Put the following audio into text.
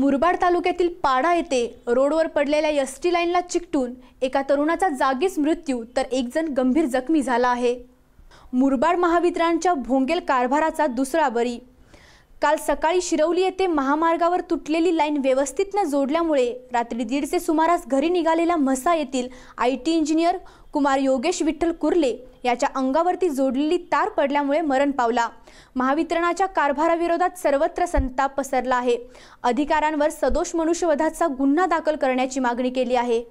मुरबाड तालुक्यातील पाडा येथे रोडवर पडलेल्या एस टी लाईनला चिकटून एका तरुणाचा जागीच मृत्यू तर एक जण गंभीर जखमी झाला आहे मुरबाड महावितरणच्या भोंगेल कारभाराचा दुसरा बरी काल सकाळी शिरवली येथे महामार्गावर तुटलेली लाईन व्यवस्थित न जोडल्यामुळे रात्री दीडचे सुमारास घरी निघालेला म्हसा येथील I T engineer Kumar Yogesh Vitthal Kurle याच्या अंगावरती जोडलेली तार पडल्यामुळे मरण पावला महावितरणाच्या कारभाराविरोधात सर्वत्र संताप पसरला आहे अधिकाऱ्यांवर सदोष मनुष्यवधाचा गुन्हा दाखल करण्याची मागणी केली आहे